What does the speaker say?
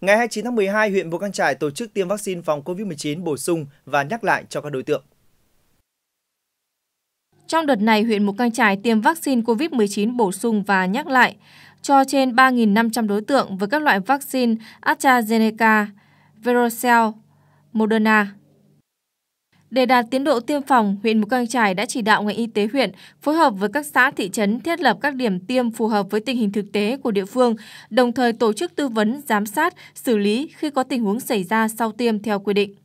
Ngày 29 tháng 12, huyện Mù Căng Trải tổ chức tiêm vaccine phòng COVID-19 bổ sung và nhắc lại cho các đối tượng. Trong đợt này, huyện Mù Căng Trải tiêm vaccine COVID-19 bổ sung và nhắc lại cho trên 3.500 đối tượng với các loại vaccine AstraZeneca, Verocell, Moderna. Để đạt tiến độ tiêm phòng, huyện Mù căng trải đã chỉ đạo ngành y tế huyện phối hợp với các xã thị trấn thiết lập các điểm tiêm phù hợp với tình hình thực tế của địa phương, đồng thời tổ chức tư vấn, giám sát, xử lý khi có tình huống xảy ra sau tiêm theo quy định.